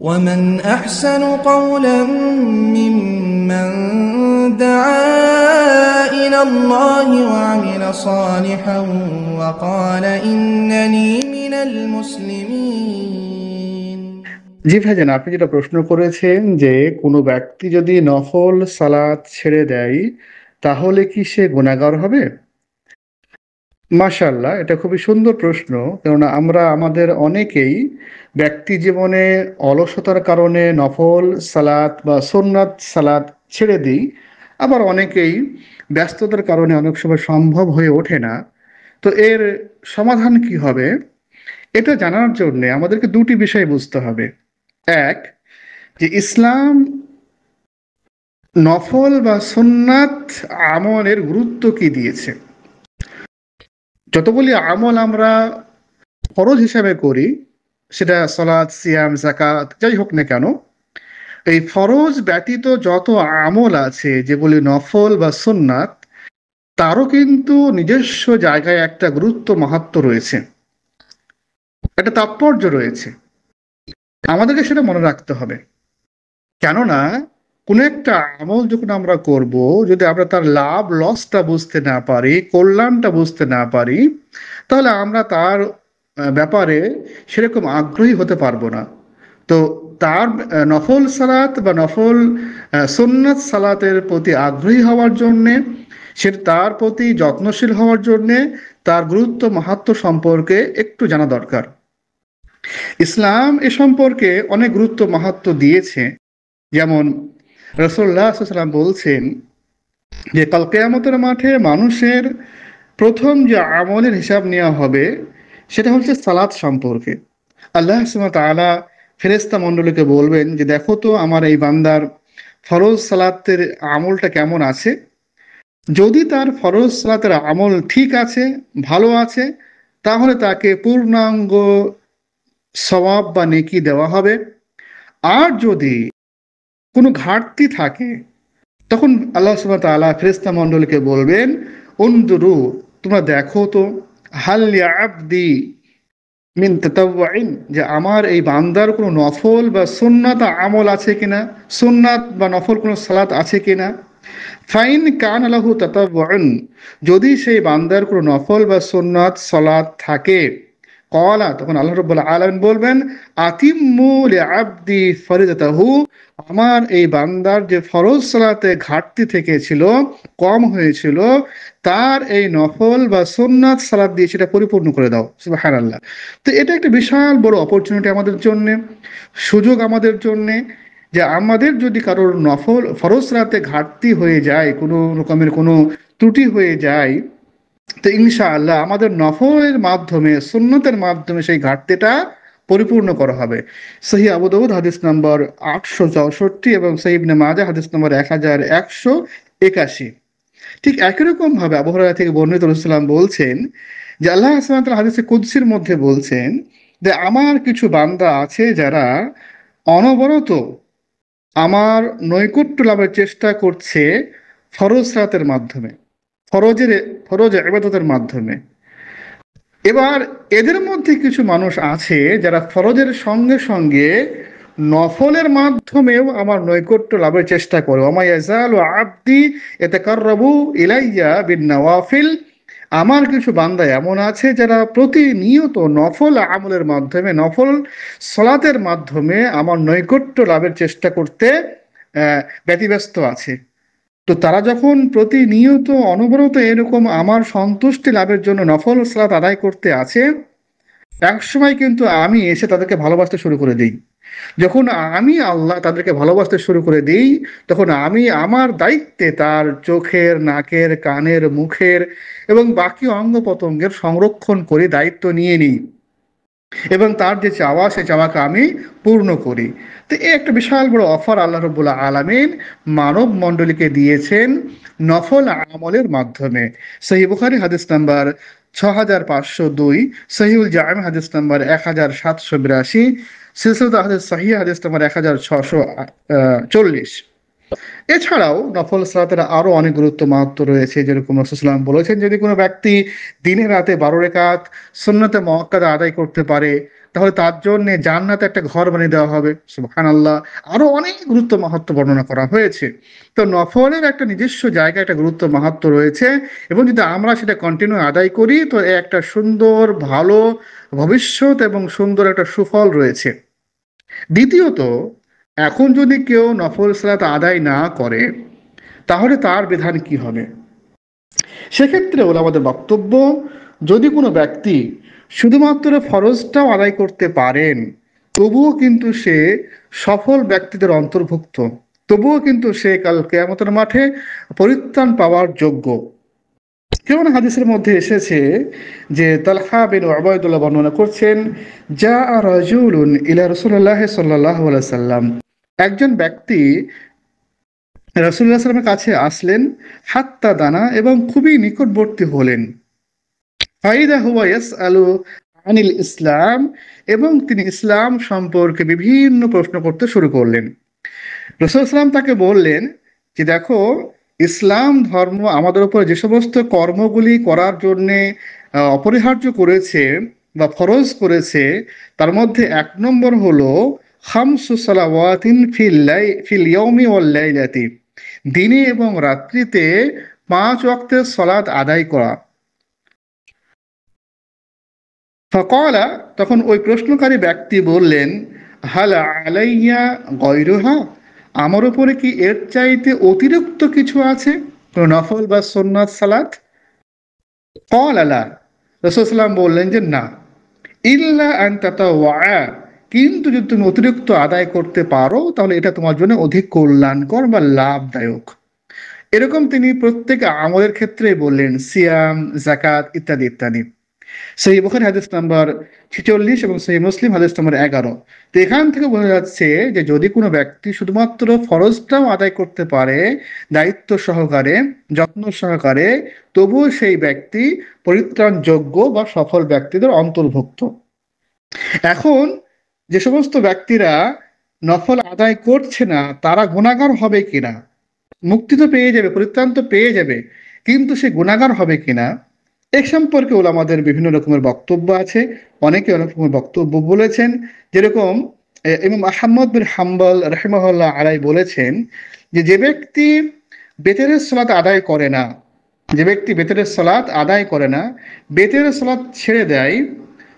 ومن أحسن قولا ممن دعا إلى الله وعمل صالحا وقال إنني من المسلمين জি ভাইজান আপনি যেটা প্রশ্ন করেছেন যে কোনো ব্যক্তি যদি নফল সালাত ছেড়ে দেয় তাহলে কি সে গুণাগার হবে মাশাল্লাহ এটা খুবই সুন্দর প্রশ্ন কেননা আমরা আমাদের অনেকেই ব্যক্তি জীবনে অলসতার কারণে নফল সালাত বা সোননাথ সালাত ছেড়ে দিই আবার অনেকেই ব্যস্ততার কারণে অনেক সময় সম্ভব হয়ে ওঠে না তো এর সমাধান কি হবে এটা জানার জন্য আমাদেরকে দুটি বিষয় বুঝতে হবে এক যে ইসলাম নফল বা সোননাথ আমলের গুরুত্ব কি দিয়েছে যতগুলি আমল আমরা ফরজ হিসাবে করি সেটা সলাদ সিয়াম জাকাত যাই হোক না কেন এই ফরজ ব্যতীত যত আমল আছে যেগুলি নফল বা সোননাথ তারও কিন্তু নিজস্ব জায়গায় একটা গুরুত্ব মাহাত্ম রয়েছে একটা তাৎপর্য রয়েছে আমাদেরকে সেটা মনে রাখতে হবে কেননা কোনো একটা আমল যখন আমরা করব যদি আমরা তার লাভ লসটা বুঝতে না পারি কল্যাণটা বুঝতে না পারি তাহলে আমরা তার ব্যাপারে সেরকম আগ্রহী হতে পারবো না তো তার নফল সালাত বা নফল সুন্নাত সালাতের প্রতি আগ্রহী হওয়ার জন্যে সে তার প্রতি যত্নশীল হওয়ার জন্যে তার গুরুত্ব মাহাত্ম সম্পর্কে একটু জানা দরকার ইসলাম এ সম্পর্কে অনেক গুরুত্ব মাহাত্ম দিয়েছে যেমন রসুল্লাহ বলছেন যে কাল কেয়ামতের মাঠে মানুষের প্রথম যে আমলের হিসাব নেওয়া হবে সেটা হচ্ছে সালাদ সম্পর্কে আল্লাহ তালা ফেরেস্তা মন্ডলীকে বলবেন যে দেখো তো আমার এই বান্দার ফরজ সালাতের আমলটা কেমন আছে যদি তার ফরজ সালাতের আমল ঠিক আছে ভালো আছে তাহলে তাকে পূর্ণাঙ্গ সবাব বা নেকি দেওয়া হবে আর যদি কোনো ঘাটতি থাকে তখন আল্লাহ সুবাহ আল্লাহ ফেরিস্তা মন্ডলকে বলবেন অন্দরু তোমরা দেখো তো হাল্লিয়া আব্দি মিন তেতাবাইন যে আমার এই বান্দার কোনো নফল বা সোননাত আমল আছে কিনা সোননাত বা নফল কোনো সালাত আছে কিনা ফাইন কান আলাহু তাতাবাইন যদি সেই বান্দার কোনো নফল বা সোননাত সলাদ থাকে কলা তখন আল্লাহ রব্বুল আলমিন বলবেন আতিমুল আব্দি ফরিদাহু আমার এই বান্দার যে ফরজ সালাতে ঘাটতি থেকে ছিল কম হয়েছিল তার এই নফল বা সোননাথ সালাদ দিয়ে সেটা পরিপূর্ণ করে দাও হ্যাঁ আল্লাহ তো এটা একটা বিশাল বড় অপরচুনিটি আমাদের জন্যে সুযোগ আমাদের জন্যে যে আমাদের যদি কারোর নফল ফরজ সালাতে ঘাটতি হয়ে যায় কোনো রকমের কোনো ত্রুটি হয়ে যায় তো ইনশাআল্লাহ আমাদের নফলের মাধ্যমে সুন্নতের মাধ্যমে সেই ঘাটতিটা পরিপূর্ণ করা হবে সহি আবুদৌদ হাদিস নম্বর আটশো চৌষট্টি এবং সহিবনে মাজা হাদিস নম্বর এক হাজার একশো একাশি ঠিক একই রকম ভাবে আবহাওয়া থেকে বর্ণিত ইসলাম বলছেন যে আল্লাহ আসলাম হাদিসে কুদ্সির মধ্যে বলছেন যে আমার কিছু বান্দা আছে যারা অনবরত আমার নৈকট্য লাভের চেষ্টা করছে ফরজ রাতের মাধ্যমে ফরজের ফরজ এবাদতের মাধ্যমে এবার এদের মধ্যে কিছু মানুষ আছে যারা ফরজের সঙ্গে সঙ্গে নফলের মাধ্যমেও আমার নৈকট্য লাভের চেষ্টা করে ওমাইয়াজাল আব্দি এতে কারবু ইলাইয়া বিন নওয়াফিল আমার কিছু বান্দা এমন আছে যারা প্রতিনিয়ত নফল আমলের মাধ্যমে নফল সলাতের মাধ্যমে আমার নৈকট্য লাভের চেষ্টা করতে ব্যতিব্যস্ত আছে তো তারা যখন প্রতিনিয়ত অনবরত এরকম আমার সন্তুষ্টি লাভের জন্য নফল সালাত আদায় করতে আছে একসময় কিন্তু আমি এসে তাদেরকে ভালোবাসতে শুরু করে দিই যখন আমি আল্লাহ তাদেরকে ভালোবাসতে শুরু করে দিই তখন আমি আমার দায়িত্বে তার চোখের নাকের কানের মুখের এবং বাকি অঙ্গ পতঙ্গের সংরক্ষণ করে দায়িত্ব নিয়ে নিই এবং তার যে চাওয়া সে চাওয়াকে আমি পূর্ণ করি তো এ একটা বিশাল বড় অফার আল্লাহ রবুল্লা আলমিন মানব মণ্ডলীকে দিয়েছেন নফল আমলের মাধ্যমে সেই হাদিস নাম্বার ছ হাজার পাঁচশো দুই সহিউল জাম হাদিস নাম্বার এক হাজার সাতশো বিরাশি সিলসুল হাদিস সাহি হাদিস নাম্বার এক হাজার ছশো চল্লিশ এছাড়াও নফল সালাতের আরো অনেক গুরুত্ব মাহাত্ম রয়েছে যেরকম রসুলাম বলেছেন যদি কোনো ব্যক্তি দিনে রাতে বারো রেখাত সুন্নতে মহকাদা আদায় করতে পারে তাহলে তার জন্য জান্নাতে একটা ঘর বানিয়ে দেওয়া হবে সুবহান আল্লাহ আরো অনেক গুরুত্ব মাহাত্ম বর্ণনা করা হয়েছে তো নফলের একটা নিজস্ব জায়গায় একটা গুরুত্ব মাহাত্ম রয়েছে এবং যদি আমরা সেটা কন্টিনিউ আদায় করি তো একটা সুন্দর ভালো ভবিষ্যৎ এবং সুন্দর একটা সুফল রয়েছে দ্বিতীয়ত এখন যদি কেউ নফল সালাত আদায় না করে তাহলে তার বিধান কি হবে সেক্ষেত্রে আমাদের বক্তব্য যদি কোনো ব্যক্তি শুধুমাত্র ফরজটাও আদায় করতে পারেন তবুও কিন্তু সে সফল ব্যক্তিদের অন্তর্ভুক্ত তবুও কিন্তু সে কাল কেয়ামতের মাঠে পরিত্রাণ পাওয়ার যোগ্য কেমন হাদিসের মধ্যে এসেছে যে তালহা বিন আবায়দুল্লাহ বর্ণনা করছেন যা রাজুলুন ইলা রসুল্লাহ সাল্লাহ সাল্লাম একজন ব্যক্তি রাসুল্লাহ সাল্লামের কাছে আসলেন হাত্তা দানা এবং খুবই নিকটবর্তী হলেন ফাইদা হুয়া ইয়াস আলু আনিল ইসলাম এবং তিনি ইসলাম সম্পর্কে বিভিন্ন প্রশ্ন করতে শুরু করলেন রসুল ইসলাম তাকে বললেন যে দেখো ইসলাম ধর্ম আমাদের উপর যে সমস্ত কর্মগুলি করার জন্যে অপরিহার্য করেছে বা ফরজ করেছে তার মধ্যে এক নম্বর হলো হামসু সালাওয়াতিন ফিল্লাই ফিল ইয়মি ওয়াল্লাইলাতি দিনে এবং রাত্রিতে পাঁচ ওয়াক্তের সলাদ আদায় করা ফকলা তখন ওই প্রশ্নকারী ব্যক্তি বললেন হালা আলাইয়া গৈরহা আমার উপরে কি এর চাইতে অতিরিক্ত কিছু আছে নফল বা সোননাথ সালাত কল আলা রসুল বললেন যে না ইল্লা আন ওয়া কিন্তু যদি তুমি অতিরিক্ত আদায় করতে পারো তাহলে এটা তোমার জন্য অধিক কল্যাণকর বা লাভদায়ক এরকম তিনি প্রত্যেক আমলের ক্ষেত্রে বললেন সিয়াম জাকাত ইত্যাদি ইত্যাদি সেই বুখারি হাদিস নাম্বার ছেচল্লিশ এবং সেই মুসলিম হাদিস নাম্বার এগারো তো এখান থেকে বোঝা যাচ্ছে যে যদি কোনো ব্যক্তি শুধুমাত্র ফরজটাও আদায় করতে পারে দায়িত্ব সহকারে যত্ন সহকারে তবুও সেই ব্যক্তি পরিত্রাণযোগ্য বা সফল ব্যক্তিদের অন্তর্ভুক্ত এখন যে সমস্ত ব্যক্তিরা নফল আদায় করছে না তারা গুণাগার হবে কিনা মুক্তি তো পেয়ে যাবে পরিত্রাণ তো পেয়ে যাবে কিন্তু সে গুণাগার হবে কিনা এ সম্পর্কে আমাদের বিভিন্ন রকমের বক্তব্য আছে অনেকে অনেক রকমের বক্তব্য বলেছেন যেরকম এবং আহম্মদ বিন হাম্বল রহমহল্লা আলাই বলেছেন যে যে ব্যক্তি বেতেরের সলাত আদায় করে না যে ব্যক্তি বেতেরের সলাত আদায় করে না বেতের সলাত ছেড়ে দেয়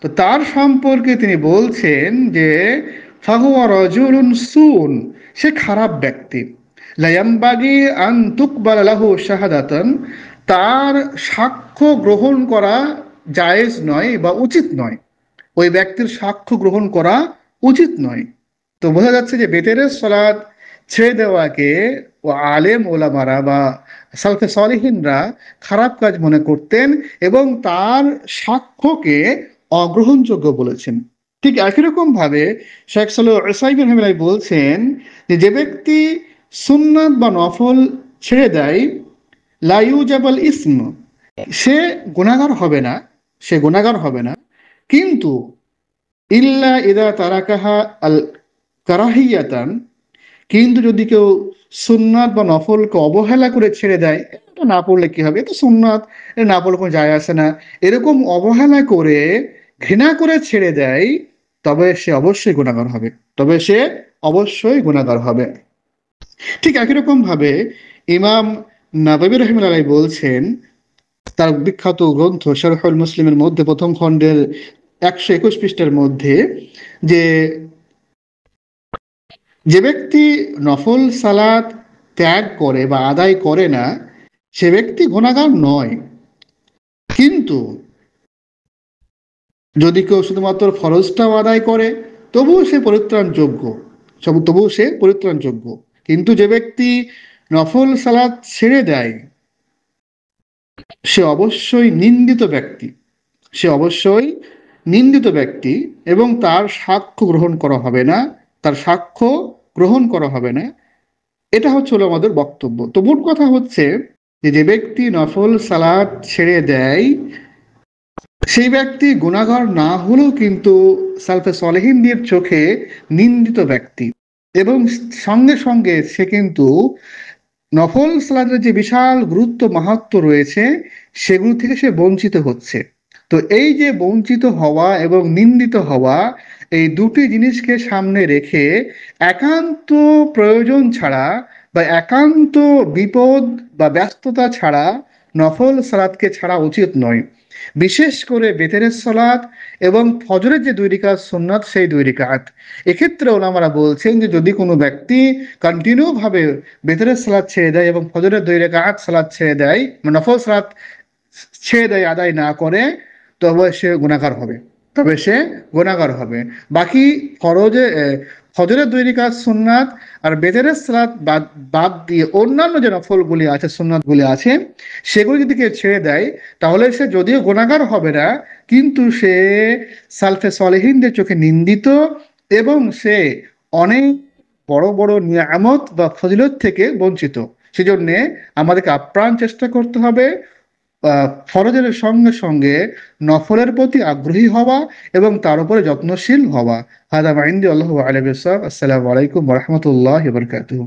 তো তার সম্পর্কে তিনি বলছেন যে ফাহুয়া সুন সে খারাপ ব্যক্তি লায়ামবাগি আন শাহাদাতন তার সাক্ষ্য গ্রহণ করা জায়েজ নয় বা উচিত নয় ওই ব্যক্তির সাক্ষ্য গ্রহণ করা উচিত নয় তো বোঝা যাচ্ছে যে বেতেরের সলাদ ছেড়ে দেওয়াকে ও আলেম ওলামারা বা সালফে সরিহিনরা খারাপ কাজ মনে করতেন এবং তার সাক্ষ্যকে অগ্রহণযোগ্য বলেছেন ঠিক একই রকম ভাবে শেখ সালু বলছেন যে যে ব্যক্তি সুন্নাত বা নফল ছেড়ে দেয় লাইউজাবল ইসম সে গুণাগার হবে না সে গুণাগার হবে না কিন্তু ইল্লা ইদা তারাকাহা আল কারাহিয়াতান কিন্তু যদি কেউ সুন্নাত বা নফলকে অবহেলা করে ছেড়ে দেয় এটা না পড়লে কি হবে এটা সুন্নাত না পড়লে কোনো যায় আসে না এরকম অবহেলা করে ঘৃণা করে ছেড়ে দেয় তবে সে অবশ্যই গুণাগার হবে তবে সে অবশ্যই গুণাগার হবে ঠিক একই রকম ভাবে ইমাম নাবাবি রহিম আলাই বলছেন তার বিখ্যাত গ্রন্থ শরফল মুসলিমের মধ্যে প্রথম খণ্ডের একশো একুশ পৃষ্ঠের মধ্যে যে যে ব্যক্তি নফল সালাত ত্যাগ করে বা আদায় করে না সে ব্যক্তি গুণাগার নয় কিন্তু যদি কেউ শুধুমাত্র ফরজটাও আদায় করে তবুও সে পরিত্রাণযোগ্য যোগ্য তবুও সে পরিত্রাণযোগ্য কিন্তু যে ব্যক্তি নফল সালাদ ছেড়ে দেয় সে অবশ্যই নিন্দিত ব্যক্তি সে অবশ্যই নিন্দিত ব্যক্তি এবং তার সাক্ষ্য গ্রহণ করা হবে না তার সাক্ষ্য গ্রহণ করা হবে না এটা হচ্ছে হলো আমাদের বক্তব্য তো মোট কথা হচ্ছে যে ব্যক্তি নফল সালাদ ছেড়ে দেয় সেই ব্যক্তি গুণাঘর না হলেও কিন্তু সালফে সলেহিনদের চোখে নিন্দিত ব্যক্তি এবং সঙ্গে সঙ্গে সে কিন্তু নফল সালাদের যে বিশাল গুরুত্ব মাহাত্ম রয়েছে সেগুলো থেকে সে বঞ্চিত হচ্ছে তো এই যে বঞ্চিত হওয়া এবং নিন্দিত হওয়া এই দুটি জিনিসকে সামনে রেখে একান্ত প্রয়োজন ছাড়া বা একান্ত বিপদ বা ব্যস্ততা ছাড়া নফল সালাদকে ছাড়া উচিত নয় বিশেষ করে বেতেরের সলাদ এবং ফজরের যে দুই রিকাত সেই দুই রিকাত এক্ষেত্রে ওনামারা বলছেন যে যদি কোনো ব্যক্তি কন্টিনিউভাবে বেতেরের সালাদ ছেড়ে দেয় এবং ফজরের দুই রেখাত সালাদ ছেড়ে দেয় নফল সালাদ ছেড়ে দেয় আদায় না করে তবে সে গুণাকার হবে তবে সে গুণাকার হবে বাকি ফরজে হজরের দুই কাজ সুন্নাত আর বেতেরের সালাত বাদ দিয়ে অন্যান্য যে নফলগুলি আছে গুলি আছে সেগুলি যদি কেউ ছেড়ে দেয় তাহলে সে যদিও গোনাগার হবে না কিন্তু সে সালফে সলেহিনদের চোখে নিন্দিত এবং সে অনেক বড় বড় নিয়ামত বা ফজিলত থেকে বঞ্চিত সেজন্যে আমাদেরকে আপ্রাণ চেষ্টা করতে হবে ফরজের সঙ্গে সঙ্গে নফলের প্রতি আগ্রহী হওয়া এবং তার উপরে যত্নশীল হওয়া হাদা মাইন্দি আল্লাহ আলম আসসালামু আলাইকুম রহমতুল্লাহ বরকাতু